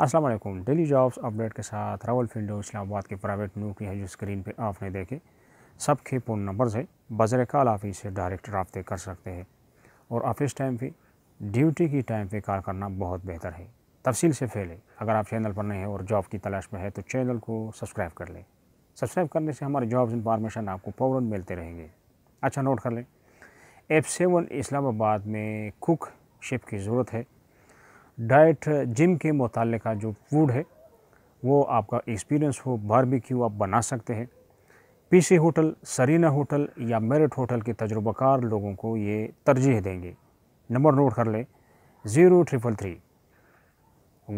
Aslam daily jobs update के साथ Rawal field Islamabad के प्राइवेट नौकरी है जो स्क्रीन पर आपने देखे सबके फ़ोन नंबर्स है बजर कॉल आप इसे डायरेक्ट रबते कर सकते हैं और ऑफिस टाइम पे ड्यूटी की टाइम पे कार करना बहुत बेहतर है तफसील से फैले अगर आप चैनल पर नए हैं और जॉब की तलाश में है तो चैनल को सब्सक्राइब कर लें सब्सक्राइब करने से हमारे जॉब्स इंफॉर्मेशन आपको फ़ौर मिलते रहेंगे अच्छा नोट कर लें एफ सेवन इस्लामाबाद में कुक शिप की ज़रूरत है डाइट जिम के मुतल का जो फूड है वो आपका एक्सपीरियंस हो बारबेक्यू आप बना सकते हैं पीसी होटल सरीना होटल या मेरिट होटल के तजुर्बाकार लोगों को ये तरजीह देंगे नंबर नोट कर लें zero triple three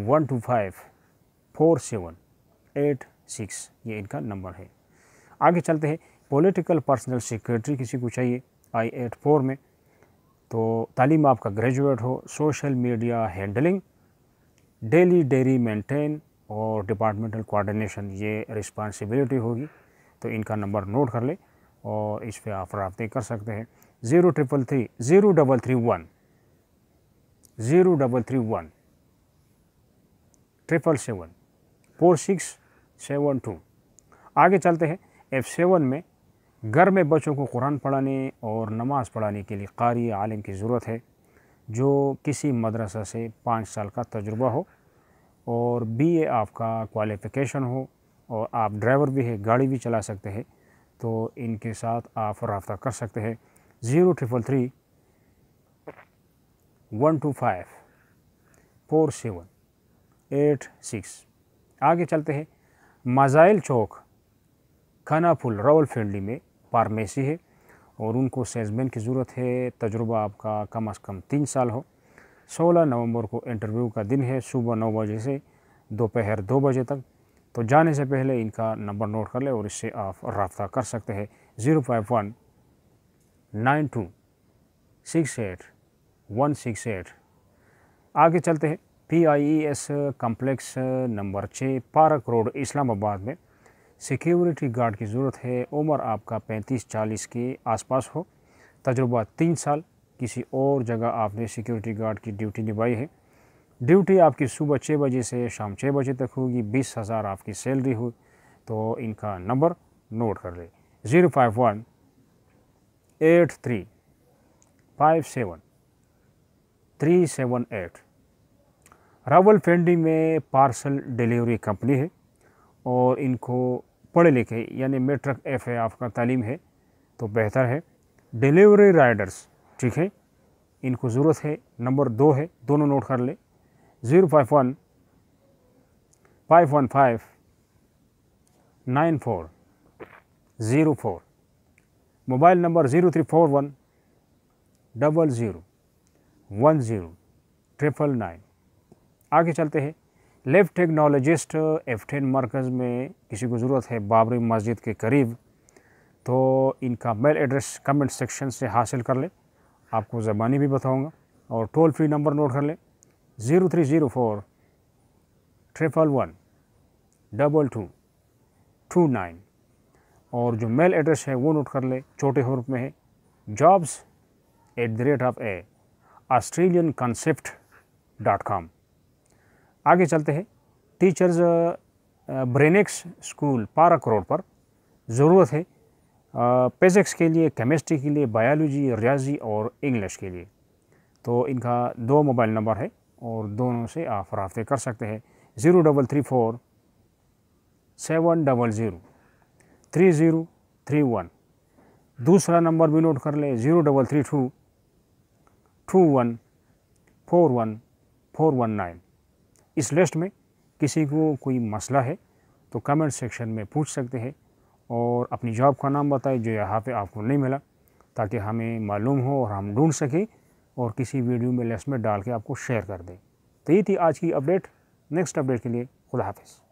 one two five four seven eight six ये इनका नंबर है आगे चलते हैं पॉलिटिकल पर्सनल सेक्रेटरी किसी को चाहिए आई एट फोर में तो तालीम आपका ग्रेजुएट हो social media handling daily diary maintain और डिपार्टमेंटल कोऑर्डिनेशन ये रिस्पांसिबिलिटी होगी तो इनका नंबर नोट कर ले और इस पर आप रबते कर सकते हैं zero triple three zero double three one zero double three one triple seven four six seven two आगे चलते हैं एफ सेवन में घर में बच्चों को कुरान पढ़ाने और नमाज़ पढ़ाने के लिए कारी आलिम की ज़रूरत है जो किसी मदरसा से पाँच साल का तजुर्बा हो और बी ए आपका क्वालिफ़िकेशन हो और आप ड्राइवर भी है गाड़ी भी चला सकते हैं तो इनके साथ आप रबता कर सकते हैं zero triple three one two five four seven eight six आगे चलते हैं मज़ाइल चौक रावल रावलफिंडी में फार्मेसी है और उनको सेल्समैन की ज़रूरत है तजुर्बा आपका कम अज़ कम तीन साल हो सोलह नवंबर को इंटरव्यू का दिन है सुबह नौ बजे से दोपहर दो बजे तक तो जाने से पहले इनका नंबर नोट कर ले और इससे आप रब्ता कर सकते हैं zero five one nine two six eight one six eight आगे चलते हैं P I E S complex number छः पारक रोड इस्लामाबाद में सिक्योरिटी गार्ड की ज़रूरत है उम्र आपका 35-40 के आसपास हो तजुर्बा तीन साल किसी और जगह आपने सिक्योरिटी गार्ड की ड्यूटी निभाई है ड्यूटी आपकी सुबह छः बजे से शाम छः बजे तक होगी बीस हज़ार आपकी सैलरी हो तो इनका नंबर नोट कर लें zero five one eight three five seven three seven eight Rawalpindi में पार्सल डिलीवरी कंपनी है और इनको पढ़े लिखे यानी मेट्रिक एफ़ है आपका तालीम है तो बेहतर है डिलीवरी राइडर्स ठीक है इनको ज़रूरत है नंबर दो है दोनों नोट कर ले zero five one five one five nine four zero four mobile number zero three four one double zero one zero triple nine आगे चलते हैं लेफ्ट टेक्नोलॉजिस्ट एफ टेन मरकज़ में किसी को ज़रूरत है बाबरी मस्जिद के करीब तो इनका मेल एड्रेस कमेंट सेक्शन से हासिल कर लें आपको ज़बानी भी बताऊँगा और टोल फ्री नंबर नोट कर लें zero three zero four triple one double two two nine और जो मेल एड्रेस है वो नोट कर लें छोटे हरूप में है jobs at the rate of a Australian concept dot com आगे चलते हैं teachers Brainex school park road पर ज़रूरत है पेजेक्स के लिए केमिस्ट्री के लिए बायोलॉजी रियाजी और इंग्लिश के लिए तो इनका दो मोबाइल नंबर है और दोनों से आप रबते कर सकते हैं zero double three four seven double zero three zero three one दूसरा नंबर भी नोट कर लें zero double three two two one four one four one nine इस लिस्ट में किसी को कोई मसला है तो कमेंट सेक्शन में पूछ सकते हैं और अपनी जॉब का नाम बताएं जो यहाँ पे आपको नहीं मिला ताकि हमें मालूम हो और हम ढूंढ सकें और किसी वीडियो में लिस्ट में डाल के आपको शेयर कर दें तो ये थी आज की अपडेट नेक्स्ट अपडेट के लिए खुदा हाफिज़